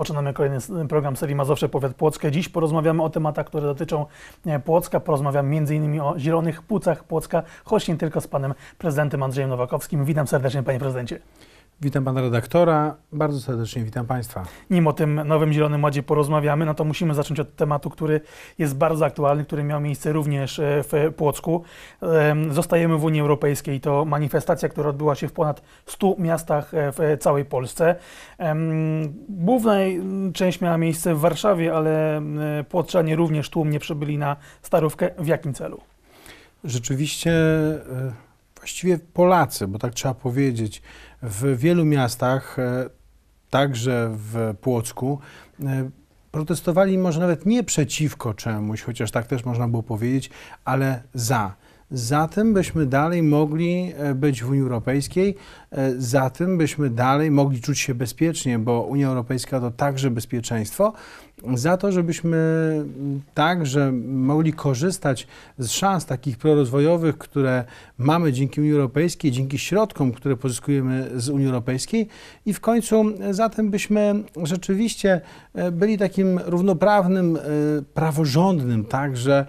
Rozpoczynamy kolejny program serii Mazowsze Powiat Płockie. Dziś porozmawiamy o tematach, które dotyczą e, Płocka. Porozmawiam m.in. o zielonych płucach Płocka, choć nie tylko z panem prezydentem Andrzejem Nowakowskim. Witam serdecznie, panie prezydencie. Witam pana redaktora, bardzo serdecznie witam państwa. Nim o tym nowym Zielonym Ładzie porozmawiamy, no to musimy zacząć od tematu, który jest bardzo aktualny, który miał miejsce również e, w Płocku. Zostajemy w Unii Europejskiej. To manifestacja, która odbyła się w ponad 100 miastach e, w całej Polsce. Główna część miała miejsce w Warszawie, ale Płoczanie również tłumnie przybyli na Starówkę. W jakim celu? Rzeczywiście e, właściwie Polacy, bo tak trzeba powiedzieć, w wielu miastach, e, także w Płocku, e, protestowali może nawet nie przeciwko czemuś, chociaż tak też można było powiedzieć, ale za. Za tym byśmy dalej mogli e, być w Unii Europejskiej E, za tym, byśmy dalej mogli czuć się bezpiecznie, bo Unia Europejska to także bezpieczeństwo, za to, żebyśmy także mogli korzystać z szans takich prorozwojowych, które mamy dzięki Unii Europejskiej, dzięki środkom, które pozyskujemy z Unii Europejskiej i w końcu e, za tym byśmy rzeczywiście e, byli takim równoprawnym, praworządnym także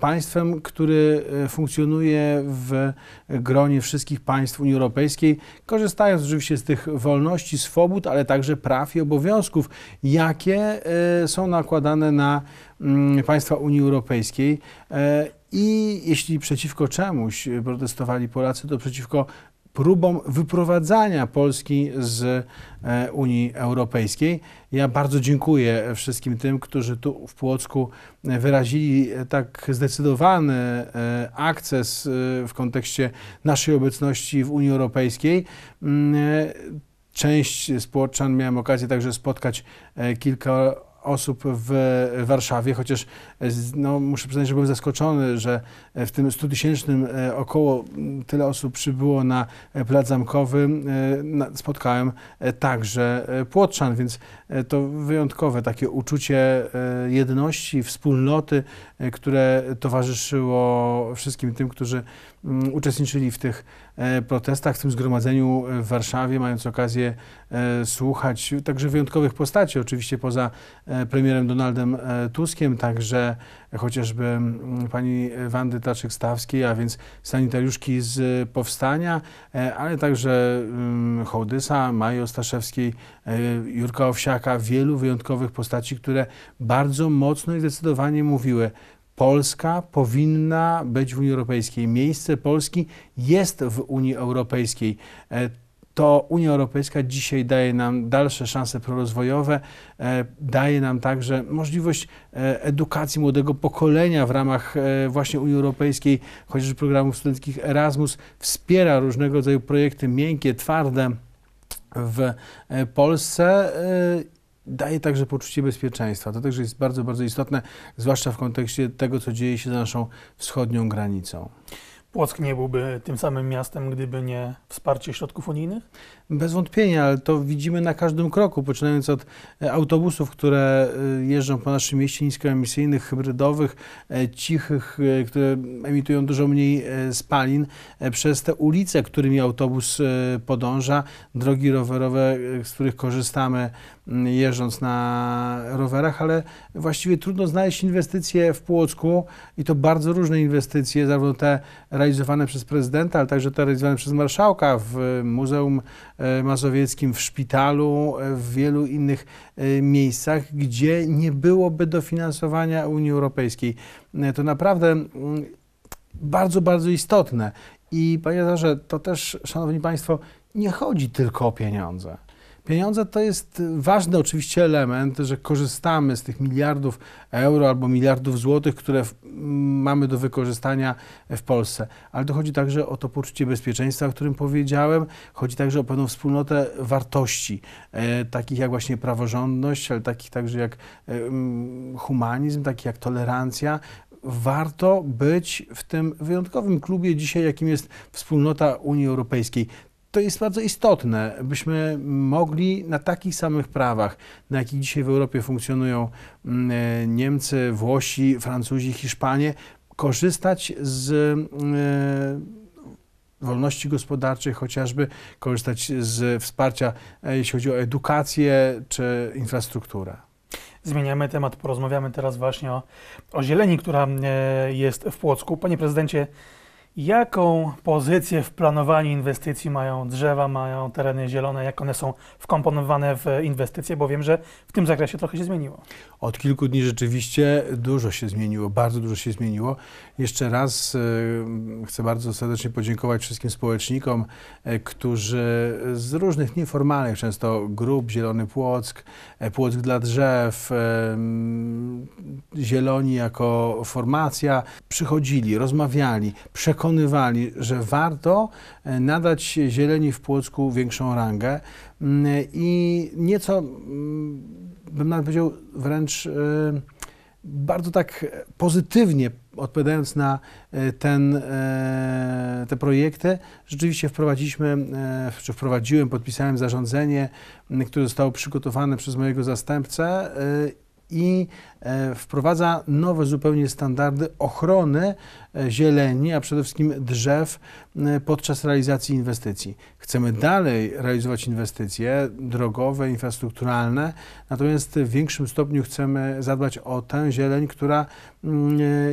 państwem, który funkcjonuje w gronie wszystkich państw Unii Europejskiej Europejskiej, korzystając oczywiście z tych wolności, swobód, ale także praw i obowiązków, jakie e, są nakładane na mm, państwa Unii Europejskiej. E, I jeśli przeciwko czemuś protestowali Polacy, to przeciwko próbom wyprowadzania Polski z e, Unii Europejskiej. Ja bardzo dziękuję wszystkim tym, którzy tu w Płocku wyrazili tak zdecydowany e, akces e, w kontekście naszej obecności w Unii Europejskiej. Mm, część z miałem okazję także spotkać kilka osób w Warszawie, chociaż e, no, muszę przyznać, że byłem zaskoczony, że e, w tym 100 tysięcznym e, około tyle osób przybyło na Plac Zamkowy. Spotkałem także Płotrzan, więc to wyjątkowe takie uczucie jedności, wspólnoty, które towarzyszyło wszystkim tym, którzy Mm, uczestniczyli w tych e, protestach, w tym zgromadzeniu w Warszawie, mając okazję e, słuchać także wyjątkowych postaci, oczywiście poza e, premierem Donaldem Tuskiem, także chociażby mm, pani Wandy Taczyk-Stawskiej, a więc sanitariuszki z Powstania, ale także mm, Hołdysa, Majo Ostaszewskiej, Jurka Owsiaka, wielu wyjątkowych postaci, które bardzo mocno i zdecydowanie mówiły Polska powinna być w Unii Europejskiej. Miejsce Polski jest w Unii Europejskiej. E, to Unia Europejska dzisiaj daje nam dalsze szanse prorozwojowe, e, daje nam także możliwość e, edukacji młodego pokolenia w ramach właśnie Unii Europejskiej, chociażby programów studenckich Erasmus, wspiera różnego rodzaju projekty miękkie, twarde w Polsce daje także poczucie bezpieczeństwa. To także jest bardzo, bardzo istotne, zwłaszcza w kontekście tego, co dzieje się za naszą wschodnią granicą. Płock nie byłby tym samym miastem, gdyby nie wsparcie środków unijnych? Bez wątpienia, ale to widzimy na każdym kroku, poczynając od e, autobusów, które e, jeżdżą po naszym mieście niskoemisyjnych, hybrydowych, e, cichych, które emitują dużo mniej spalin, przez te ulice, którymi autobus podąża, drogi rowerowe, z których korzystamy mm, jeżdżąc na rowerach, ale właściwie trudno znaleźć inwestycje w Płocku i to bardzo różne inwestycje, zarówno te realizowane przez prezydenta, ale także te realizowane przez marszałka w e, Muzeum e, Mazowieckim, w szpitalu, e, w wielu innych miejscach, gdzie nie byłoby dofinansowania Unii Europejskiej. To naprawdę mm, bardzo, bardzo istotne. I panie Zarze, to też, szanowni państwo, nie chodzi tylko o pieniądze. Pieniądze to jest ważny oczywiście element, że korzystamy z tych miliardów euro albo miliardów złotych, które mamy do wykorzystania w Polsce. Ale to chodzi także o to poczucie bezpieczeństwa, o którym powiedziałem. Chodzi także o pewną wspólnotę wartości, e, takich jak właśnie praworządność, ale takich także jak e, humanizm, takich jak tolerancja, warto być w tym wyjątkowym klubie dzisiaj, jakim jest wspólnota Unii Europejskiej to jest bardzo istotne, byśmy mogli na takich samych prawach, na jakich dzisiaj w Europie funkcjonują mm, e, Niemcy, Włosi, Francuzi, Hiszpanie, korzystać z e, wolności gospodarczej, chociażby korzystać z wsparcia, e, jeśli chodzi o edukację czy infrastrukturę. Zmieniamy temat, porozmawiamy teraz właśnie o, o zieleni, która jest w Płocku. Panie prezydencie, Jaką pozycję w planowaniu inwestycji mają drzewa, mają tereny zielone, jak one są wkomponowane w inwestycje, bo wiem, że w tym zakresie trochę się zmieniło. Od kilku dni rzeczywiście dużo się zmieniło, bardzo dużo się zmieniło. Jeszcze raz e, chcę bardzo serdecznie podziękować wszystkim społecznikom, e, którzy z różnych nieformalnych często grup, Zielony Płock, e, Płock dla Drzew, Zieloni jako formacja, przychodzili, rozmawiali, przekonali, przekonywali, że warto e, nadać zieleni w Płocku większą rangę mm, i nieco, mm, bym nawet powiedział, wręcz e, bardzo tak pozytywnie odpowiadając na e, ten, te projekty, rzeczywiście wprowadziliśmy, czy wprowadziłem, podpisałem zarządzenie, które zostało przygotowane przez mojego zastępcę i e, wprowadza nowe zupełnie standardy ochrony e, zieleni, a przede wszystkim drzew podczas realizacji inwestycji. Chcemy dalej realizować inwestycje drogowe, infrastrukturalne, natomiast w większym stopniu chcemy zadbać o tę zieleń, która e,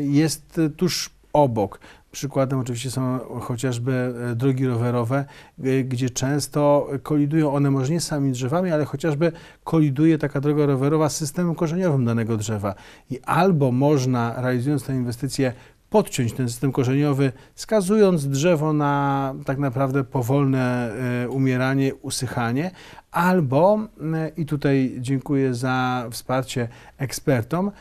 jest tuż obok. Przykładem oczywiście są chociażby e, drogi rowerowe, e, gdzie często kolidują one może nie samymi drzewami, ale chociażby koliduje taka droga rowerowa z systemem korzeniowym danego drzewa. I albo można, realizując tę inwestycję, podciąć ten system korzeniowy, skazując drzewo na tak naprawdę powolne e, umieranie, usychanie, albo, i tutaj dziękuję za wsparcie ekspertom,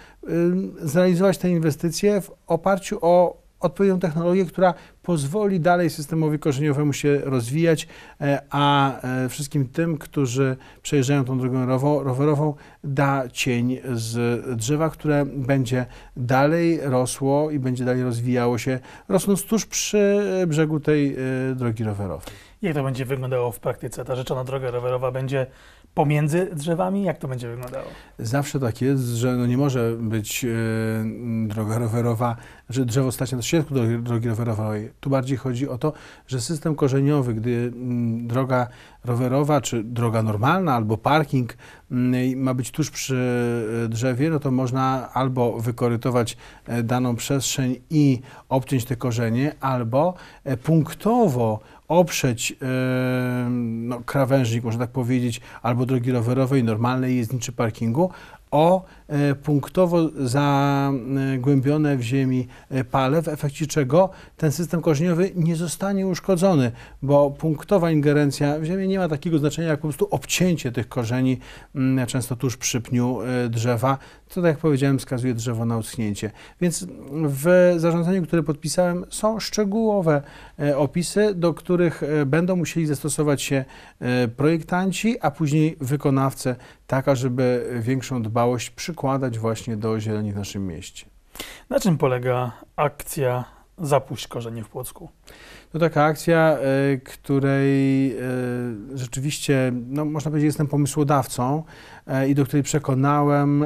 zrealizować tę inwestycję w oparciu o odpowiednią technologię, która pozwoli dalej systemowi korzeniowemu się rozwijać, e, a e, wszystkim tym, którzy przejeżdżają tą drogą rowerową, da cień z drzewa, które będzie dalej rosło i będzie dalej rozwijało się, rosnąc tuż przy brzegu tej e, drogi rowerowej. Jak to będzie wyglądało w praktyce? Ta rzeczona droga rowerowa będzie pomiędzy drzewami? Jak to będzie wyglądało? Zawsze tak jest, że no nie może być yy, droga rowerowa, że drzewo stać na środku drogi, drogi rowerowej. Tu bardziej chodzi o to, że system korzeniowy, gdy yy, droga rowerowa, czy droga normalna, albo parking mm, ma być tuż przy e, drzewie, no to można albo wykorytować e, daną przestrzeń i obciąć te korzenie, albo e, punktowo oprzeć no, krawężnik, można tak powiedzieć, albo drogi rowerowej, normalnej jezdniczy parkingu, o e, punktowo zagłębione w ziemi e, pale, w efekcie czego ten system korzeniowy nie zostanie uszkodzony, bo punktowa ingerencja w ziemię nie ma takiego znaczenia jak po prostu obcięcie tych korzeni, mm, często tuż przy pniu e, drzewa co tak jak powiedziałem, wskazuje drzewo na uschnięcie. Więc w zarządzaniu, które podpisałem, są szczegółowe e, opisy, do których e, będą musieli zastosować się e, projektanci, a później wykonawcy, taka, żeby większą dbałość przykładać właśnie do zieleni w naszym mieście. Na czym polega akcja Zapuść korzenie w Płocku. To taka akcja, e, której e, rzeczywiście, no, można powiedzieć, jestem pomysłodawcą e, i do której przekonałem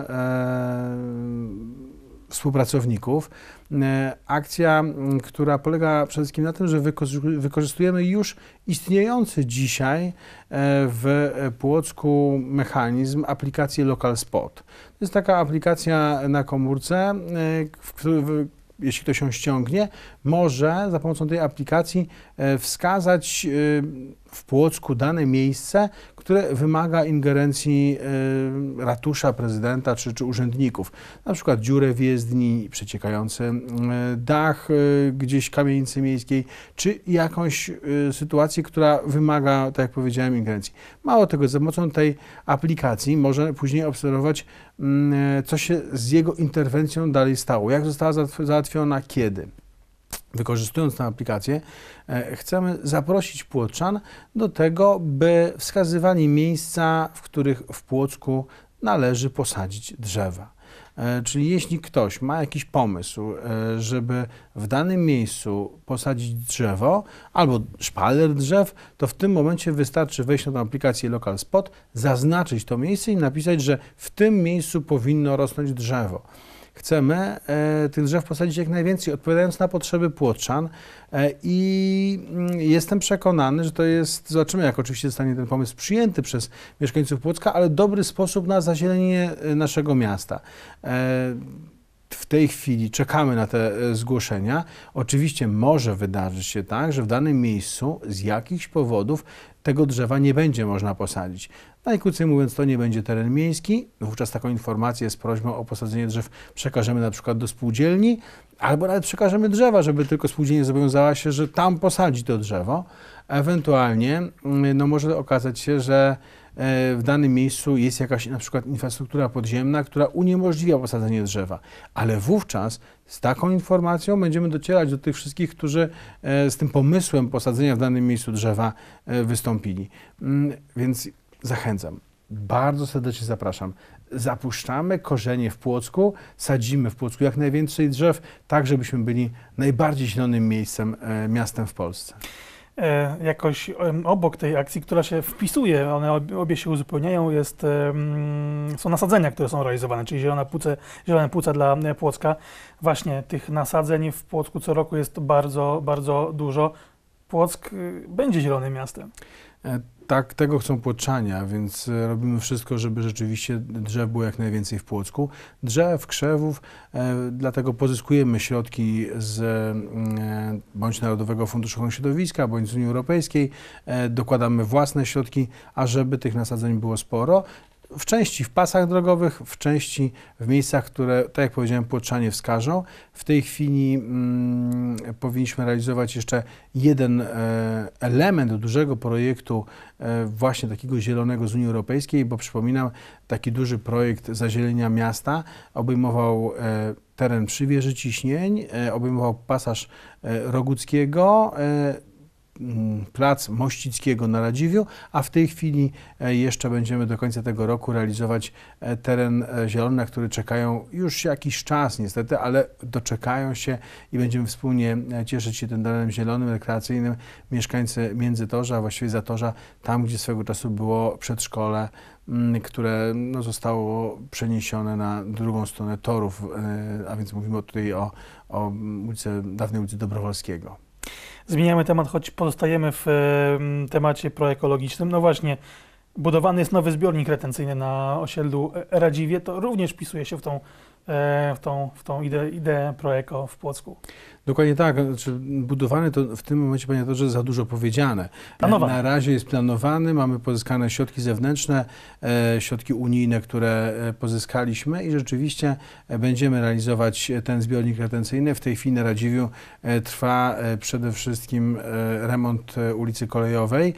współpracowników. Akcja, która polega przede wszystkim na tym, że wykorzystujemy już istniejący dzisiaj w Płocku mechanizm aplikacji Local Spot. To jest taka aplikacja na komórce, jeśli ktoś się ściągnie, może za pomocą tej aplikacji e, wskazać e, w Płocku dane miejsce, które wymaga ingerencji e, ratusza, prezydenta czy, czy urzędników. Na przykład dziurę w jezdni, przeciekający dach gdzieś kamienicy miejskiej, czy jakąś sytuację, która wymaga, tak jak powiedziałem, ingerencji. Mało tego, za pomocą tej aplikacji może później obserwować, mm, co się z jego interwencją dalej stało, jak została załatwiona, kiedy wykorzystując tę aplikację, e, chcemy zaprosić Płoczan do tego, by wskazywali miejsca, w których w Płocku należy posadzić drzewa. E, czyli jeśli ktoś ma jakiś pomysł, e, żeby w danym miejscu posadzić drzewo albo szpaler drzew, to w tym momencie wystarczy wejść na tę aplikację Local Spot, zaznaczyć to miejsce i napisać, że w tym miejscu powinno rosnąć drzewo. Chcemy e, tych drzew posadzić jak najwięcej, odpowiadając na potrzeby płoczan e, i mm, jestem przekonany, że to jest, zobaczymy jak oczywiście zostanie ten pomysł przyjęty przez mieszkańców Płocka, ale dobry sposób na zazielenie e, naszego miasta w tej chwili czekamy na te e, zgłoszenia. Oczywiście może wydarzyć się tak, że w danym miejscu z jakichś powodów tego drzewa nie będzie można posadzić. Najkrócej mówiąc, to nie będzie teren miejski. Wówczas taką informację z prośbą o posadzenie drzew przekażemy na przykład do spółdzielni, albo nawet przekażemy drzewa, żeby tylko spółdzielnia zobowiązała się, że tam posadzi to drzewo Ewentualnie mm, no, może okazać się, że e, w danym miejscu jest jakaś na przykład infrastruktura podziemna, która uniemożliwia posadzenie drzewa. Ale wówczas z taką informacją będziemy docierać do tych wszystkich, którzy e, z tym pomysłem posadzenia w danym miejscu drzewa e, wystąpili. Mm, więc zachęcam. Bardzo serdecznie zapraszam. Zapuszczamy korzenie w Płocku, sadzimy w Płocku jak najwięcej drzew, tak żebyśmy byli najbardziej zielonym miejscem, miastem w Polsce. E, jakoś obok tej akcji, która się wpisuje, one obie się uzupełniają, jest, są nasadzenia, które są realizowane, czyli zielone płuce, zielone płuca dla e, Płocka. Właśnie tych nasadzeń w Płocku co roku jest bardzo, bardzo dużo. Płock y, będzie zielonym miastem. E, tak, tego chcą płoczania, więc e, robimy wszystko, żeby rzeczywiście drzew było jak najwięcej w Płocku. Drzew, krzewów, e, dlatego pozyskujemy środki z bądź Narodowego Funduszu Ochrony Środowiska, bądź z Unii Europejskiej, dokładamy własne środki, ażeby tych nasadzeń było sporo w części w pasach drogowych, w części w miejscach, które, tak jak powiedziałem, płoczanie wskażą. W tej chwili mm, powinniśmy realizować jeszcze jeden e, element dużego projektu e, właśnie takiego zielonego z Unii Europejskiej, bo przypominam, taki duży projekt zazielenia miasta obejmował e, teren przy wieży ciśnień, e, obejmował pasaż e, Roguckiego, e, Mm, plac Mościckiego na Radziwiu, a w tej chwili e, jeszcze będziemy do końca tego roku realizować e, teren e, zielony, na który czekają już jakiś czas niestety, ale doczekają się i będziemy wspólnie cieszyć się tym terenem zielonym, rekreacyjnym. Mieszkańcy Międzytorza, a właściwie Zatorza, tam gdzie swego czasu było przedszkole, mm, które no, zostało przeniesione na drugą stronę torów, a więc mówimy tutaj o, o mm, ulicy, dawnej ulicy Dobrowolskiego. Zmieniamy temat, choć pozostajemy w temacie proekologicznym. No właśnie, budowany jest nowy zbiornik retencyjny na osiedlu Radziwie. To również wpisuje się w tą E, w tą, w tą ideę, ideę Proeko w Płocku. Dokładnie tak. Znaczy, budowany to w tym momencie, panie że za dużo powiedziane. Planowany Na razie jest planowany, mamy pozyskane środki zewnętrzne, e, środki unijne, które e, pozyskaliśmy i rzeczywiście będziemy realizować ten zbiornik retencyjny. W tej chwili na Radziwiu trwa przede wszystkim remont ulicy Kolejowej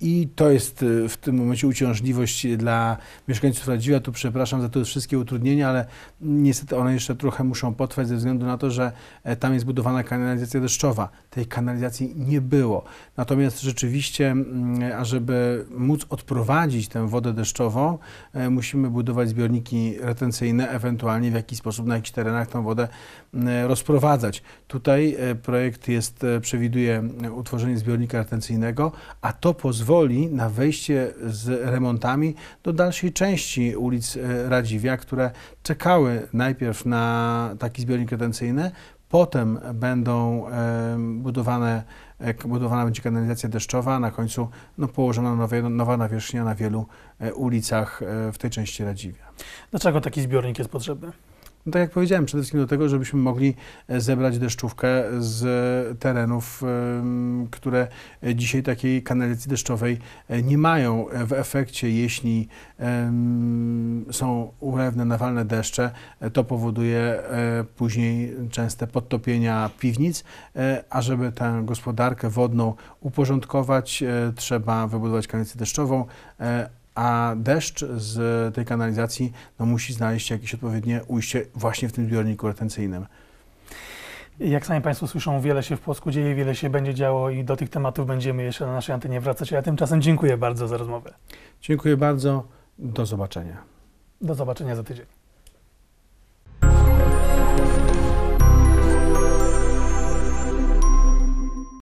i to jest w tym momencie uciążliwość dla mieszkańców Radziwia. Tu przepraszam za te wszystkie utrudnienia, ale Niestety one jeszcze trochę muszą potrwać ze względu na to, że e, tam jest budowana kanalizacja deszczowa. Tej kanalizacji nie było. Natomiast rzeczywiście, mm, ażeby móc odprowadzić tę wodę deszczową, e, musimy budować zbiorniki retencyjne, ewentualnie w jakiś sposób na jakichś terenach tę wodę mm, rozprowadzać. Tutaj e, projekt jest, przewiduje utworzenie zbiornika retencyjnego, a to pozwoli na wejście z remontami do dalszej części ulic Radziwia, które czekały najpierw na taki zbiornik retencyjny, potem będą budowane, budowana będzie kanalizacja deszczowa, a na końcu no, położona nowe, nowa nawierzchnia na wielu e, ulicach e, w tej części Radziwia. Dlaczego taki zbiornik jest potrzebny? no tak jak powiedziałem, przede wszystkim do tego, żebyśmy mogli e, zebrać deszczówkę z terenów, e, które dzisiaj takiej kanalizacji deszczowej e, nie mają. W efekcie, jeśli są ulewne, nawalne deszcze, to powoduje później częste podtopienia piwnic, a żeby tę gospodarkę wodną uporządkować, trzeba wybudować kanalizację deszczową, a deszcz z tej kanalizacji no, musi znaleźć jakieś odpowiednie ujście właśnie w tym zbiorniku retencyjnym. Jak sami Państwo słyszą, wiele się w Polsku dzieje, wiele się będzie działo i do tych tematów będziemy jeszcze na naszej antenie wracać. ja tymczasem dziękuję bardzo za rozmowę. Dziękuję bardzo. Do zobaczenia. Do zobaczenia za tydzień.